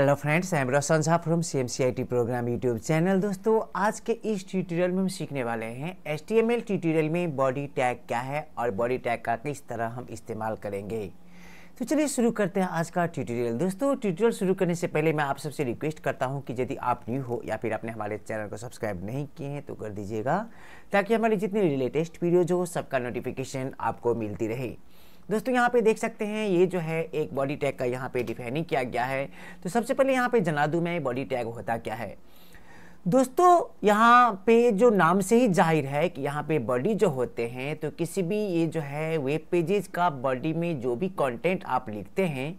hello friends I am Roshan Jha from C M C I T program YouTube channel दोस्तों आज के इस tutorial में हम सीखने वाले हैं H T M L tutorial में बॉडी टैग क्या है और बॉडी टैग का किस तरह हम इस्तेमाल करेंगे तो चलिए शुरू करते हैं आज का ट्यूटोरियल दोस्तों ट्यूटोरियल शुरू करने से पहले मैं आप सबसे रिक्वेस्ट करता हूँ कि यदि आप न्यू हो या फिर आपने हमारे चैनल को सब्सक्राइब नहीं किए हैं तो कर दीजिएगा ताकि हमारी जितनी लेटेस्ट वीडियोज हो सबका नोटिफिकेशन आपको मिलती रहे दोस्तों यहाँ पे देख सकते हैं ये जो है एक बॉडी टैग का यहाँ पे डिफाइनिंग किया गया है तो सबसे पहले यहाँ पे जना दूँ मैं बॉडी टैग होता क्या है दोस्तों यहाँ पे जो नाम से ही जाहिर है कि यहाँ पे बॉडी जो होते हैं तो किसी भी ये जो है वेब पेजेज का बॉडी में जो भी कॉन्टेंट आप लिखते हैं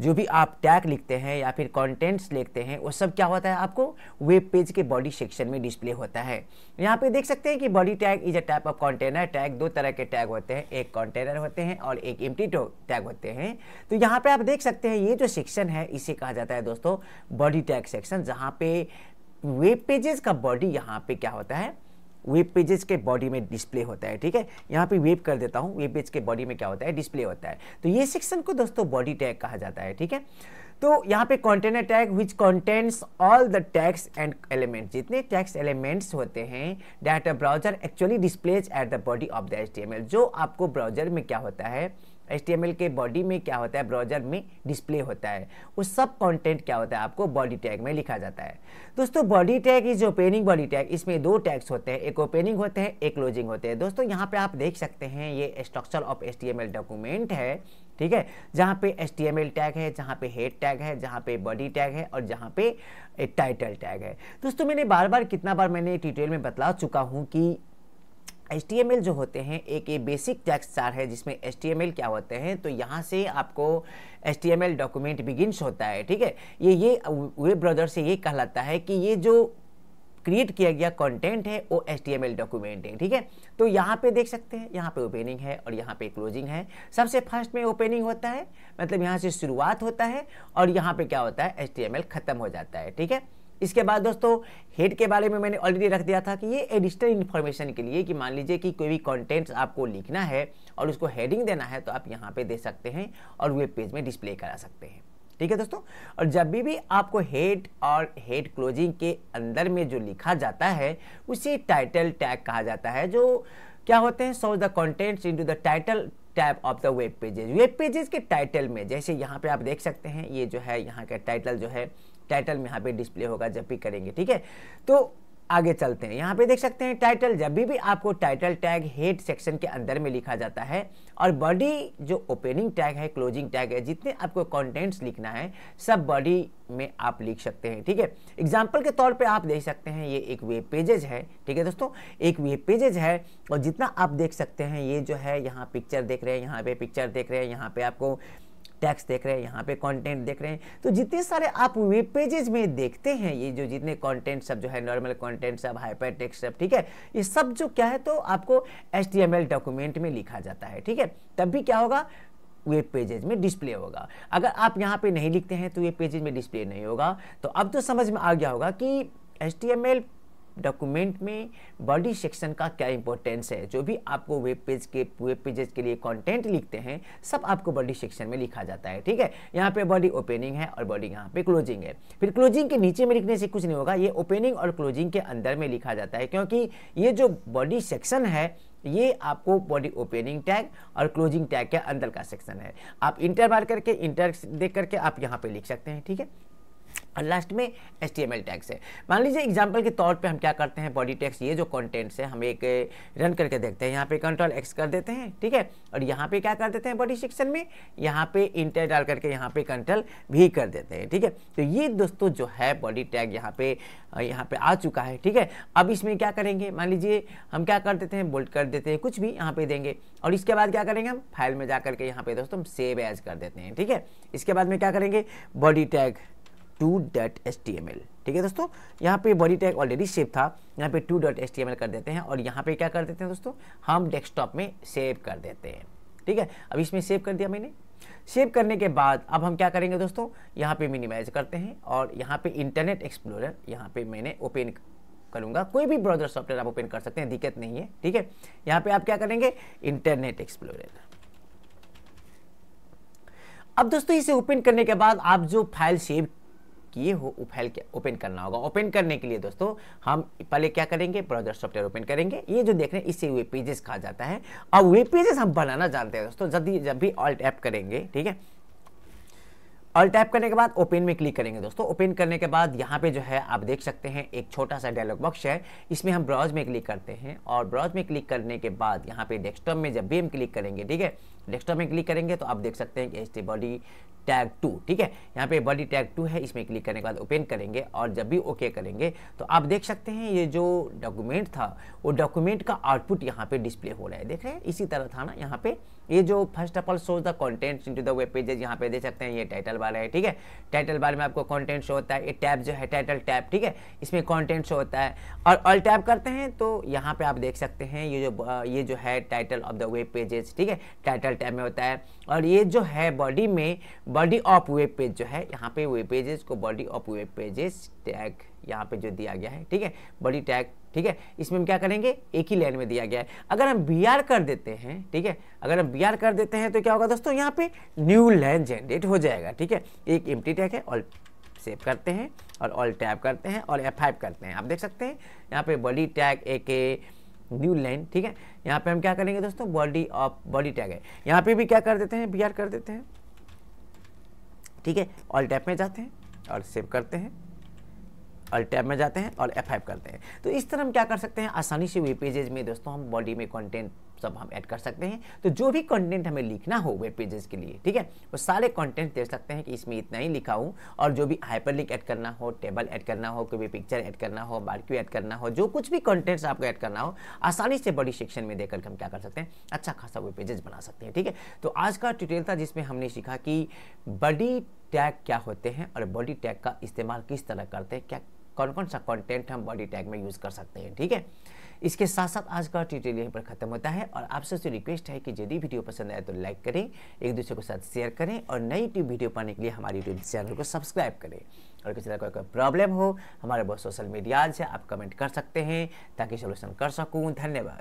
जो भी आप टैग लिखते हैं या फिर कंटेंट्स लिखते हैं वो सब क्या होता है आपको वेब पेज के बॉडी सेक्शन में डिस्प्ले होता है यहाँ पे देख सकते हैं कि body tag is a type of container tag दो तरह के टैग होते हैं एक कंटेनर होते हैं और एक एम्प्टी टैग होते हैं तो यहाँ पर आप देख सकते हैं ये जो सेक्शन है इसे कहा जाता है दोस्तों बॉडी टैग सेक्शन जहाँ पे वेब पेजेस का बॉडी यहाँ पे क्या होता है वेब पेजेस के बॉडी में डिस्प्ले होता है ठीक है यहाँ पे वेब कर देता हूँ वेब पेज के बॉडी में क्या होता है डिस्प्ले होता है तो ये सेक्शन को दोस्तों बॉडी टैग कहा जाता है ठीक है तो यहाँ पे container tag which contents all the tags and element जितने टैक्स एलिमेंट्स होते हैं data browser actually displays at the body of the H जो आपको ब्राउजर में क्या होता है एच के बॉडी में क्या होता है ब्राउजर में डिस्प्ले होता है वो सब कंटेंट क्या होता है आपको बॉडी टैग में लिखा जाता है दोस्तों body tag is opening body tag इसमें दो टैग्स होते हैं एक ओपनिंग होते हैं एक क्लोजिंग होते हैं दोस्तों यहाँ पे आप देख सकते हैं ये स्ट्रक्चर ऑफ एल डॉक्यूमेंट है ठीक है जहाँ पे एल टैग है जहाँ पे हेड टैग है जहाँ पे बॉडी टैग है और जहाँ पे टाइटल टैग है दोस्तों मैंने बार बार कितना बार मैंने ट्यूटोरियल में बतला चुका हूँ कि एच जो होते हैं एक ये बेसिक टेक्स्ट चार है जिसमें एच क्या होते हैं तो यहाँ से आपको एच डॉक्यूमेंट बिगिनस होता है ठीक है ये ये वेब ब्राउज़र से ये कहलाता है कि ये जो क्रिएट किया गया कंटेंट है वो एच डॉक्यूमेंट है ठीक है तो यहाँ पे देख सकते हैं यहाँ पे ओपनिंग है और यहाँ पे क्लोजिंग है सबसे फर्स्ट में ओपनिंग होता है मतलब यहाँ से शुरुआत होता है और यहाँ पे क्या होता है एच खत्म हो जाता है ठीक है इसके बाद दोस्तों हेड के बारे में मैंने ऑलरेडी रख दिया था कि ये एडिशनल इन्फॉर्मेशन के लिए कि मान लीजिए कि कोई भी कंटेंट्स आपको लिखना है और उसको हेडिंग देना है तो आप यहाँ पे दे सकते हैं और वेब पेज में डिस्प्ले करा सकते हैं ठीक है दोस्तों और जब भी भी आपको हेड और हेड क्लोजिंग के अंदर में जो लिखा जाता है उसे टाइटल टैग कहा जाता है जो क्या होते हैं so the contents in the title tag of the web pages web pages के टाइटल में जैसे यहाँ पे आप देख सकते हैं ये जो है यहाँ का टाइटल जो है टाइटल में यहाँ पे डिस्प्ले होगा जब भी करेंगे ठीक है तो आगे चलते हैं यहाँ पे देख सकते हैं टाइटल जब भी भी आपको टाइटल टैग हेड सेक्शन के अंदर में लिखा जाता है और बॉडी जो ओपनिंग टैग है क्लोजिंग टैग है जितने आपको कंटेंट्स लिखना है सब बॉडी में आप लिख सकते हैं ठीक है एग्जाम्पल के तौर पे आप देख सकते हैं ये एक वेब पेजेज है ठीक है दोस्तों एक वेब पेजेज है और जितना आप देख सकते हैं ये जो है यहाँ पिक्चर देख रहे हैं यहाँ पे पिक्चर देख रहे हैं यहाँ पे आपको टैक्स देख रहे हैं यहाँ पे कंटेंट देख रहे हैं तो जितने सारे आप वेब पेजेज में देखते हैं ये जो जितने कंटेंट सब जो है नॉर्मल कंटेंट सब हाइपर टेक्स्ट सब ठीक है ये सब जो क्या है तो आपको एच डॉक्यूमेंट में लिखा जाता है ठीक है तब भी क्या होगा वेब पेजेज में डिस्प्ले होगा अगर आप यहाँ पे नहीं लिखते हैं तो वेब पेजेज में डिस्प्ले नहीं होगा तो अब तो समझ में आ गया होगा कि एच डॉक्यूमेंट में बॉडी सेक्शन का क्या इंपॉर्टेंस है जो भी आपको वेब पेज के वेब पेजेस के लिए कंटेंट लिखते हैं सब आपको बॉडी सेक्शन में लिखा जाता है ठीक है यहाँ पे बॉडी ओपनिंग है और बॉडी यहाँ पे क्लोजिंग है फिर क्लोजिंग के नीचे में लिखने से कुछ नहीं होगा ये ओपनिंग और क्लोजिंग के अंदर में लिखा जाता है क्योंकि ये जो बॉडी सेक्शन है ये आपको बॉडी ओपनिंग टैग और क्लोजिंग टैग के अंदर का सेक्शन है आप इंटर मार करके इंटर देख करके आप यहाँ पे लिख सकते हैं ठीक है और लास्ट में S T M L tags है मान लीजिए एग्जाम्पल के तौर पे हम क्या करते हैं बॉडी टैक्स ये जो कॉन्टेंट्स है हम एक रन eh, करके देखते हैं यहाँ पे कंट्रोल एक्स कर देते हैं ठीक है और यहाँ पे क्या कर देते हैं बॉडी सेक्शन में यहाँ पे इंटर डाल करके यहाँ पे कंट्रोल भी कर देते हैं ठीक है तो ये दोस्तों जो है बॉडी टैग यहाँ पे यहाँ पे आ चुका है ठीक है अब इसमें क्या करेंगे मान लीजिए हम क्या कर देते हैं बोल्ट कर देते हैं कुछ भी यहाँ पे देंगे और इसके बाद क्या करेंगे हम फाइल में जा करके यहाँ पे दोस्तों हम सेव एज कर देते हैं ठीक है इसके बाद में क्या करेंगे body tag two dot H T M L ठीक है दोस्तों यहाँ पे बॉडी टैग ऑलरेडी सेव था यहाँ पे two dot H T M L कर देते हैं और यहाँ पे क्या कर देते हैं दोस्तों हम डेस्कटॉप में सेव कर देते हैं ठीक है अब इसमें सेव कर दिया मैंने सेव करने के बाद अब हम क्या करेंगे दोस्तों यहाँ पे मिनिमाइज करते हैं और यहाँ पे इंटरनेट एक्सप्लोरर यहाँ पे मैंने ओपन करूँगा कोई भी ब्राउजर सॉफ्टवेयर आप ओपन कर सकते हैं दिक्कत नहीं है ठीक है यहाँ पे आप क्या करेंगे इंटरनेट एक्सप्लोरर अब दोस्तों इसे ओपन करने के बाद आप जो फाइल सेव किए हो वो फाइल ओपन करना होगा ओपन करने के लिए दोस्तों हम पहले क्या करेंगे ब्राउजर सॉफ्टवेयर ओपन करेंगे ये जो देख रहे हैं इसे वेब पेजेस कहा जाता है अब वेब पेजेस हम बनाना जानते हैं दोस्तों जब जब भी ऑल्ट ऐप करेंगे ठीक है ऑल टैप करने के बाद ओपन में क्लिक करेंगे दोस्तों ओपन करने के बाद यहाँ पे जो है आप देख सकते हैं एक छोटा सा डायलॉग बॉक्स है इसमें हम ब्राउज में क्लिक करते हैं और ब्राउज में क्लिक करने के बाद यहाँ पे डेस्कटॉप में जब भी हम क्लिक करेंगे ठीक है डेस्कटॉप में क्लिक करेंगे तो आप देख सकते हैं कि एच बॉडी टैग टू ठीक है यहाँ पे बॉडी टैग टू है इसमें क्लिक करने के बाद ओपन करेंगे और जब भी ओके करेंगे तो आप देख सकते हैं ये जो डॉक्यूमेंट था वो डॉक्यूमेंट का आउटपुट यहाँ पे डिस्प्ले हो रहा है देख रहे हैं इसी तरह था ना यहाँ पे ये जो first of all shows the into the web pages यहाँ पे देख सकते हैं ये टाइटल बार है ठीक है टाइटल बार में आपको कॉन्टेंट शो होता है ये टैब जो है टाइटल टैब ठीक है इसमें कॉन्टेंट शो होता है और ऑल टैब करते हैं तो यहाँ पे आप देख सकते हैं ये जो ये जो है title of the web pages ठीक है टाइटल टाइम में होता है और ये जो है बॉडी में बॉडी ऑफ वेब पेज जो है यहाँ पे वेब पेजेस को body of web pages tag यहाँ पे जो दिया गया है ठीक है बॉडी टैग ठीक है इसमें हम क्या करेंगे एक ही लाइन में दिया गया है अगर हम बी आर कर देते हैं ठीक है अगर हम बी आर कर देते हैं तो क्या होगा दोस्तों यहाँ पे न्यू लाइन जनरेट हो जाएगा ठीक है एक एम्प्टी टैग है और सेव करते हैं और ऑल टैप करते हैं और एफ करते हैं आप देख सकते हैं यहाँ पे बॉडी टैग एक न्यू लाइन ठीक है यहाँ पे हम क्या करेंगे दोस्तों बॉडी ऑफ बॉडी टैग है यहाँ पे भी क्या कर देते हैं बी कर देते हैं ठीक है ऑल टैप में जाते हैं और सेव करते हैं और टैब में जाते हैं और F5 करते हैं तो इस तरह हम क्या कर सकते हैं आसानी से वेब पेजेज में दोस्तों हम बॉडी में कॉन्टेंट सब हम ऐड कर सकते हैं तो जो भी कंटेंट हमें लिखना हो वेब पेजेस के लिए ठीक है वो सारे कंटेंट दे सकते हैं कि इसमें इतना ही लिखा हूँ और जो भी हाइपर लिंक ऐड करना हो टेबल ऐड करना हो कोई भी पिक्चर ऐड करना हो बारक्यू ऐड करना हो जो कुछ भी कंटेंट्स आपको ऐड करना हो आसानी से बड़ी सेक्शन में देकर हम क्या कर सकते हैं अच्छा खासा वेब पेजेस बना सकते हैं ठीक है तो आज का ट्यूटोरियल था जिसमें हमने सीखा कि बड़ी टैग क्या होते हैं और बॉडी टैग का इस्तेमाल किस तरह करते हैं क्या कौन कौन सा कॉन्टेंट हम बॉडी टैग में यूज़ कर सकते हैं ठीक है इसके साथ साथ आज का ट्यूटोरियल यहीं पर खत्म होता है और आप सबसे रिक्वेस्ट है कि यदि वीडियो पसंद आए तो लाइक करें एक दूसरे के साथ शेयर करें और नई यूट्यूब वीडियो पाने के लिए हमारे यूट्यूब चैनल को सब्सक्राइब करें और किसी तरह का कोई प्रॉब्लम हो हमारे बहुत सोशल मीडियाज है आप कमेंट कर सकते हैं ताकि सोल्यूशन कर सकूँ धन्यवाद